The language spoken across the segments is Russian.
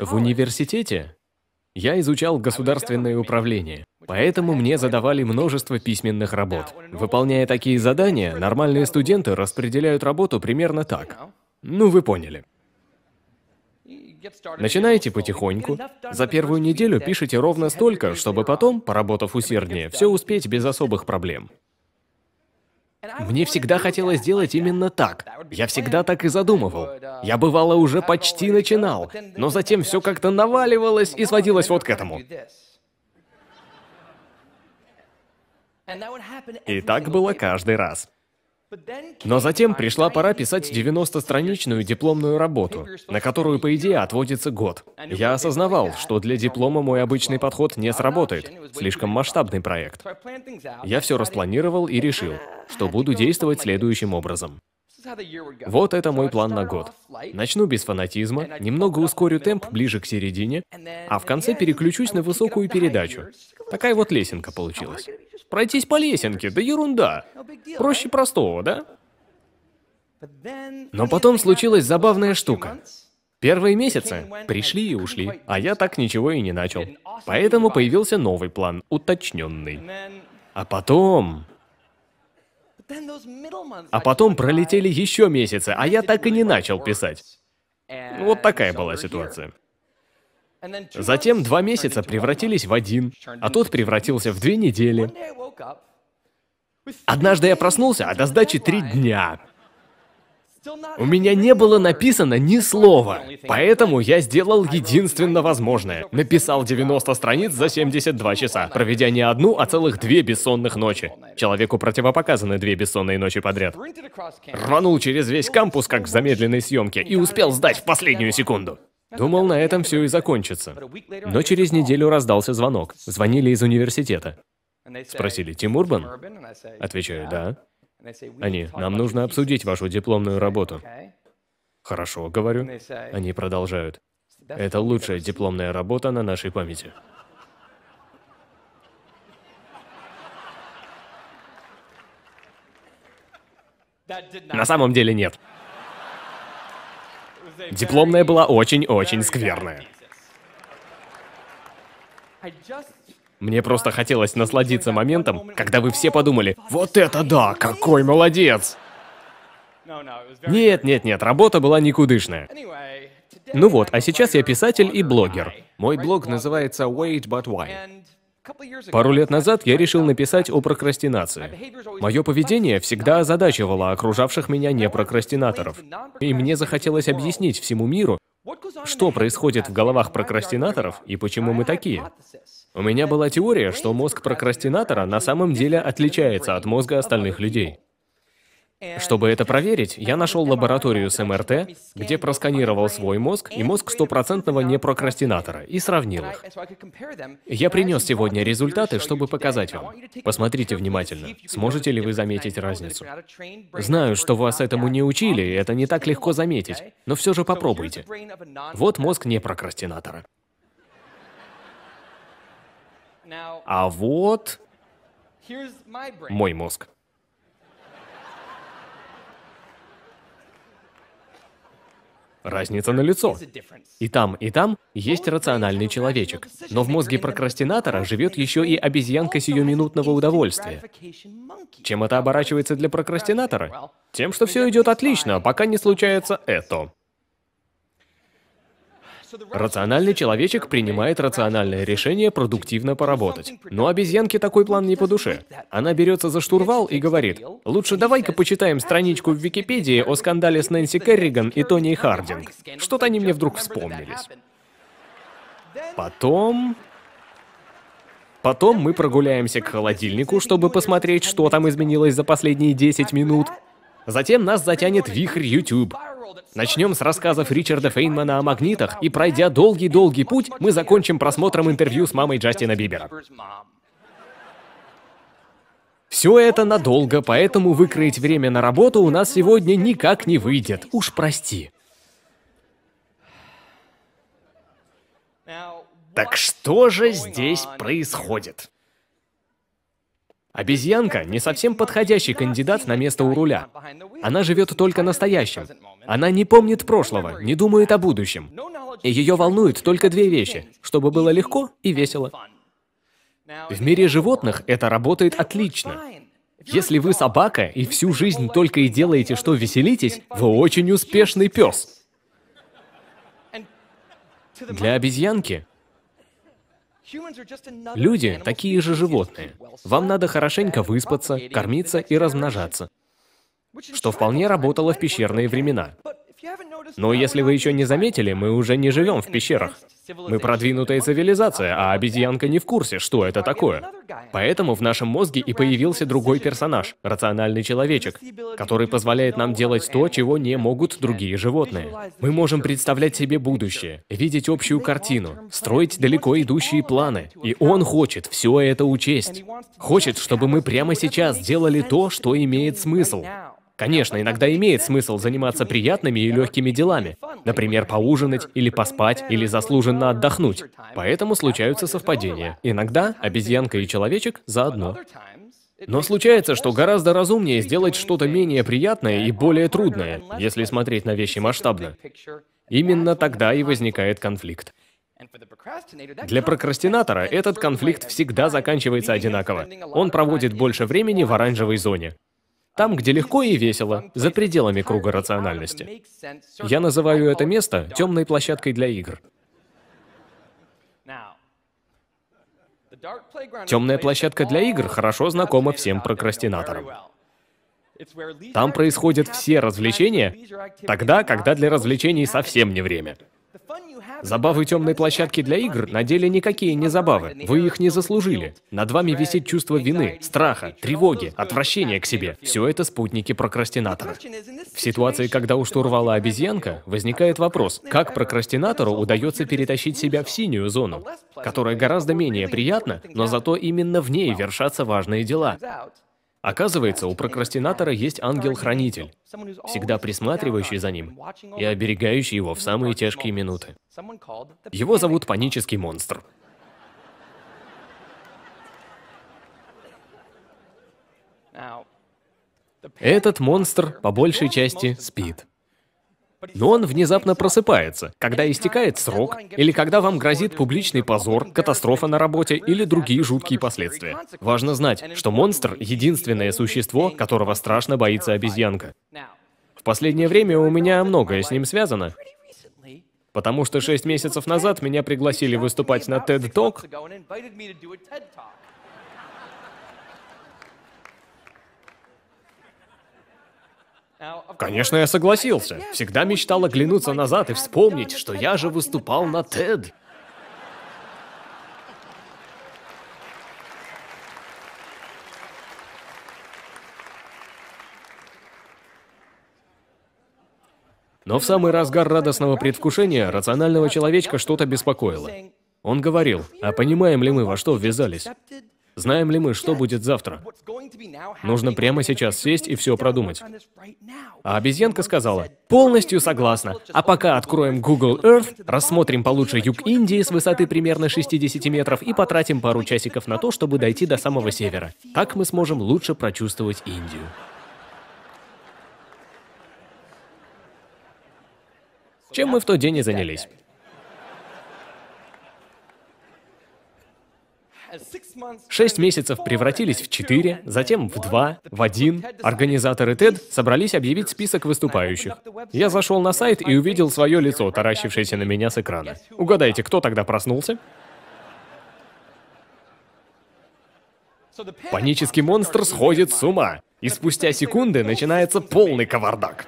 В университете я изучал государственное управление, поэтому мне задавали множество письменных работ. Выполняя такие задания, нормальные студенты распределяют работу примерно так. Ну, вы поняли. Начинаете потихоньку. За первую неделю пишите ровно столько, чтобы потом, поработав усерднее, все успеть без особых проблем. Мне всегда хотелось сделать именно так. Я всегда так и задумывал. Uh, Я бывало уже почти начинал, но затем все как-то наваливалось и сводилось вот к этому. И так было каждый раз. Но затем пришла пора писать 90-страничную дипломную работу, на которую, по идее, отводится год. Я осознавал, что для диплома мой обычный подход не сработает. Слишком масштабный проект. Я все распланировал и решил, что буду действовать следующим образом. Вот это мой план на год. Начну без фанатизма, немного ускорю темп ближе к середине, а в конце переключусь на высокую передачу. Такая вот лесенка получилась. Пройтись по лесенке, да ерунда. Проще простого, да? Но потом случилась забавная штука. Первые месяцы пришли и ушли, а я так ничего и не начал. Поэтому появился новый план, уточненный. А потом... А потом пролетели еще месяцы, а я так и не начал писать. Вот такая была ситуация. Затем два месяца превратились в один, а тот превратился в две недели. Однажды я проснулся, а до сдачи три дня. У меня не было написано ни слова, поэтому я сделал единственно возможное. Написал 90 страниц за 72 часа, проведя не одну, а целых две бессонных ночи. Человеку противопоказаны две бессонные ночи подряд. Рванул через весь кампус, как в замедленной съемке, и успел сдать в последнюю секунду. Думал, на этом все и закончится. Но через неделю раздался звонок. Звонили из университета. Спросили, Тим Урбан? Отвечаю, да. Они, нам нужно обсудить вашу дипломную работу. Хорошо, говорю. Они продолжают. Это лучшая дипломная работа на нашей памяти. На самом деле нет. Дипломная была очень-очень скверная. Мне просто хотелось насладиться моментом, когда вы все подумали, вот это да, какой молодец! Нет, нет, нет, работа была никудышная. Ну вот, а сейчас я писатель и блогер. Мой блог называется Wait But Why. Пару лет назад я решил написать о прокрастинации. Мое поведение всегда озадачивало окружавших меня непрокрастинаторов. И мне захотелось объяснить всему миру, что происходит в головах прокрастинаторов и почему мы такие. У меня была теория, что мозг прокрастинатора на самом деле отличается от мозга остальных людей. Чтобы это проверить, я нашел лабораторию с МРТ, где просканировал свой мозг и мозг стопроцентного непрокрастинатора и сравнил их. Я принес сегодня результаты, чтобы показать вам. Посмотрите внимательно, сможете ли вы заметить разницу. Знаю, что вас этому не учили, и это не так легко заметить, но все же попробуйте. Вот мозг непрокрастинатора. А вот мой мозг. Разница на лицо. И там, и там есть рациональный человечек. Но в мозге прокрастинатора живет еще и обезьянка сиюминутного удовольствия. Чем это оборачивается для прокрастинатора? Тем, что все идет отлично, пока не случается это. Рациональный человечек принимает рациональное решение продуктивно поработать. Но обезьянке такой план не по душе. Она берется за штурвал и говорит, лучше давай-ка почитаем страничку в Википедии о скандале с Нэнси Керриган и Тони Хардинг. Что-то они мне вдруг вспомнились. Потом... Потом мы прогуляемся к холодильнику, чтобы посмотреть, что там изменилось за последние 10 минут. Затем нас затянет вихрь YouTube. Начнем с рассказов Ричарда Фейнмана о магнитах, и пройдя долгий-долгий путь, мы закончим просмотром интервью с мамой Джастина Бибера. Все это надолго, поэтому выкроить время на работу у нас сегодня никак не выйдет. Уж прости. Так что же здесь происходит? Обезьянка — не совсем подходящий кандидат на место у руля. Она живет только настоящим. Она не помнит прошлого, не думает о будущем. И ее волнуют только две вещи, чтобы было легко и весело. В мире животных это работает отлично. Если вы собака и всю жизнь только и делаете, что веселитесь, вы очень успешный пес. Для обезьянки Люди такие же животные. Вам надо хорошенько выспаться, кормиться и размножаться что вполне работало в пещерные времена. Но если вы еще не заметили, мы уже не живем в пещерах. Мы продвинутая цивилизация, а обезьянка не в курсе, что это такое. Поэтому в нашем мозге и появился другой персонаж, рациональный человечек, который позволяет нам делать то, чего не могут другие животные. Мы можем представлять себе будущее, видеть общую картину, строить далеко идущие планы. И он хочет все это учесть. Хочет, чтобы мы прямо сейчас делали то, что имеет смысл. Конечно, иногда имеет смысл заниматься приятными и легкими делами. Например, поужинать, или поспать, или заслуженно отдохнуть. Поэтому случаются совпадения. Иногда обезьянка и человечек заодно. Но случается, что гораздо разумнее сделать что-то менее приятное и более трудное, если смотреть на вещи масштабно. Именно тогда и возникает конфликт. Для прокрастинатора этот конфликт всегда заканчивается одинаково. Он проводит больше времени в оранжевой зоне. Там, где легко и весело, за пределами круга рациональности. Я называю это место темной площадкой для игр. Темная площадка для игр хорошо знакома всем прокрастинаторам. Там происходят все развлечения, тогда, когда для развлечений совсем не время. Забавы темной площадки для игр на деле никакие не забавы. Вы их не заслужили. Над вами висит чувство вины, страха, тревоги, отвращения к себе. Все это спутники прокрастинатора. В ситуации, когда у штурвала обезьянка, возникает вопрос, как прокрастинатору удается перетащить себя в синюю зону, которая гораздо менее приятна, но зато именно в ней вершатся важные дела. Оказывается, у прокрастинатора есть ангел-хранитель, всегда присматривающий за ним и оберегающий его в самые тяжкие минуты. Его зовут панический монстр. Этот монстр, по большей части, спит. Но он внезапно просыпается, когда истекает срок, или когда вам грозит публичный позор, катастрофа на работе или другие жуткие последствия. Важно знать, что монстр — единственное существо, которого страшно боится обезьянка. В последнее время у меня многое с ним связано, потому что шесть месяцев назад меня пригласили выступать на TED Talk, Конечно, я согласился. Всегда мечтал оглянуться назад и вспомнить, что я же выступал на TED. Но в самый разгар радостного предвкушения рационального человечка что-то беспокоило. Он говорил, а понимаем ли мы, во что ввязались? Знаем ли мы, что будет завтра? Нужно прямо сейчас сесть и все продумать. А обезьянка сказала, полностью согласна. А пока откроем Google Earth, рассмотрим получше юг Индии с высоты примерно 60 метров и потратим пару часиков на то, чтобы дойти до самого севера. Так мы сможем лучше прочувствовать Индию. Чем мы в тот день и занялись. Шесть месяцев превратились в четыре, затем в два, в один. Организаторы TED собрались объявить список выступающих. Я зашел на сайт и увидел свое лицо, таращившееся на меня с экрана. Угадайте, кто тогда проснулся? Панический монстр сходит с ума, и спустя секунды начинается полный кавардак.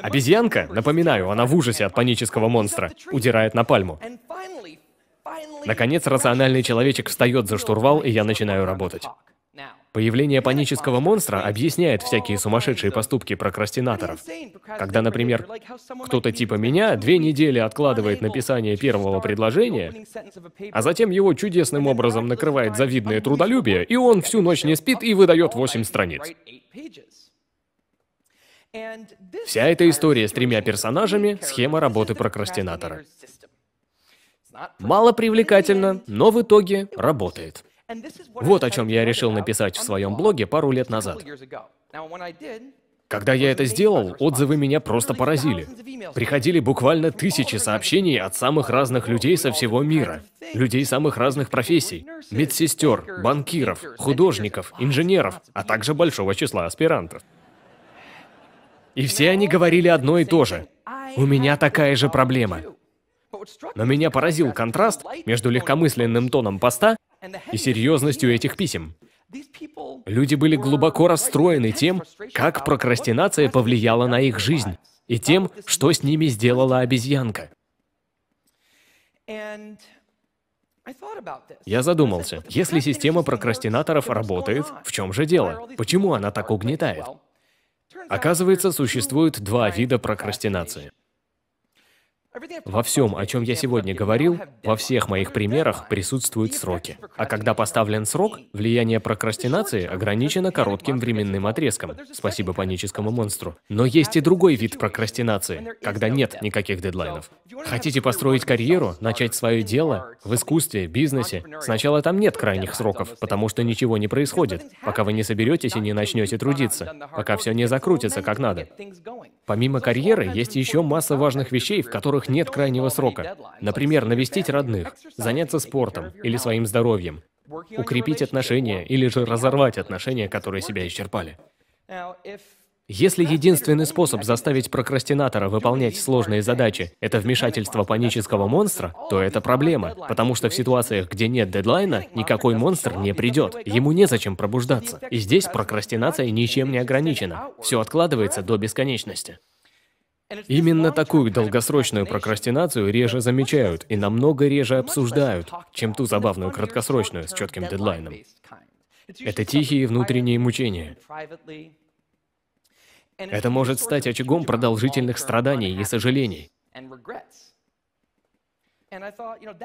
Обезьянка, напоминаю, она в ужасе от панического монстра, удирает на пальму. Наконец, рациональный человечек встает за штурвал, и я начинаю работать. Появление панического монстра объясняет всякие сумасшедшие поступки прокрастинаторов. Когда, например, кто-то типа меня две недели откладывает написание первого предложения, а затем его чудесным образом накрывает завидное трудолюбие, и он всю ночь не спит и выдает 8 страниц. Вся эта история с тремя персонажами — схема работы прокрастинатора. Мало привлекательно, но в итоге работает. Вот о чем я решил написать в своем блоге пару лет назад. Когда я это сделал, отзывы меня просто поразили. Приходили буквально тысячи сообщений от самых разных людей со всего мира. Людей самых разных профессий. Медсестер, банкиров, художников, инженеров, а также большого числа аспирантов. И все они говорили одно и то же. У меня такая же проблема. Но меня поразил контраст между легкомысленным тоном поста и серьезностью этих писем. Люди были глубоко расстроены тем, как прокрастинация повлияла на их жизнь, и тем, что с ними сделала обезьянка. Я задумался, если система прокрастинаторов работает, в чем же дело? Почему она так угнетает? Оказывается, существует два вида прокрастинации. Во всем, о чем я сегодня говорил, во всех моих примерах присутствуют сроки. А когда поставлен срок, влияние прокрастинации ограничено коротким временным отрезком. Спасибо паническому монстру. Но есть и другой вид прокрастинации, когда нет никаких дедлайнов. Хотите построить карьеру, начать свое дело в искусстве, бизнесе? Сначала там нет крайних сроков, потому что ничего не происходит, пока вы не соберетесь и не начнете трудиться, пока все не закрутится как надо. Помимо карьеры, есть еще масса важных вещей, в которых которых нет крайнего срока. Например, навестить родных, заняться спортом или своим здоровьем, укрепить отношения или же разорвать отношения, которые себя исчерпали. Если единственный способ заставить прокрастинатора выполнять сложные задачи – это вмешательство панического монстра, то это проблема, потому что в ситуациях, где нет дедлайна, никакой монстр не придет, ему незачем пробуждаться. И здесь прокрастинация ничем не ограничена, все откладывается до бесконечности. Именно такую долгосрочную прокрастинацию реже замечают и намного реже обсуждают, чем ту забавную краткосрочную с четким дедлайном. Это тихие внутренние мучения. Это может стать очагом продолжительных страданий и сожалений.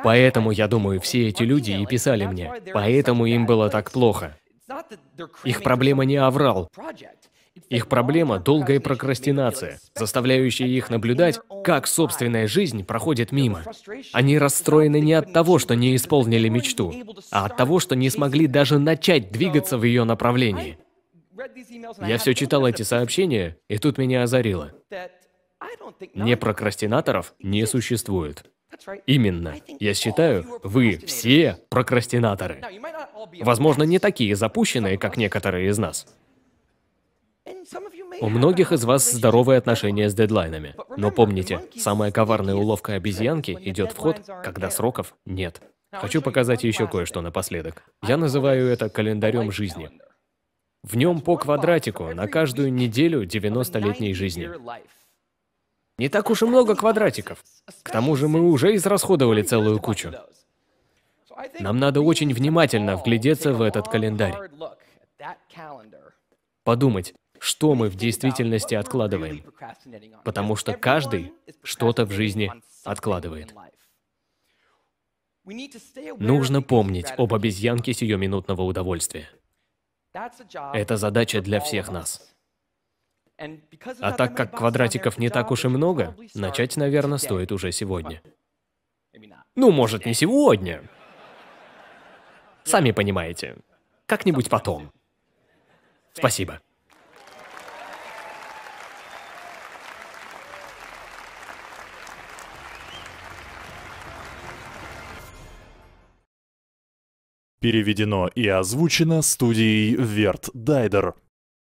Поэтому, я думаю, все эти люди и писали мне. Поэтому им было так плохо. Их проблема не аврал. Их проблема – долгая прокрастинация, заставляющая их наблюдать, как собственная жизнь проходит мимо. Они расстроены не от того, что не исполнили мечту, а от того, что не смогли даже начать двигаться в ее направлении. Я все читал эти сообщения, и тут меня озарило. Не прокрастинаторов не существует. Именно. Я считаю, вы все прокрастинаторы. Возможно, не такие запущенные, как некоторые из нас. У многих из вас здоровые отношения с дедлайнами. Но помните, самая коварная уловка обезьянки идет в ход, когда сроков нет. Хочу показать еще кое-что напоследок. Я называю это календарем жизни. В нем по квадратику на каждую неделю 90-летней жизни. Не так уж и много квадратиков. К тому же мы уже израсходовали целую кучу. Нам надо очень внимательно вглядеться в этот календарь. Подумать, что мы в действительности откладываем. Потому что каждый что-то в жизни откладывает. Нужно помнить об обезьянке сиюминутного удовольствия. Это задача для всех нас. А так как квадратиков не так уж и много, начать, наверное, стоит уже сегодня. Ну, может, не сегодня. Сами понимаете. Как-нибудь потом. Спасибо. Переведено и озвучено студией Верт Дайдер.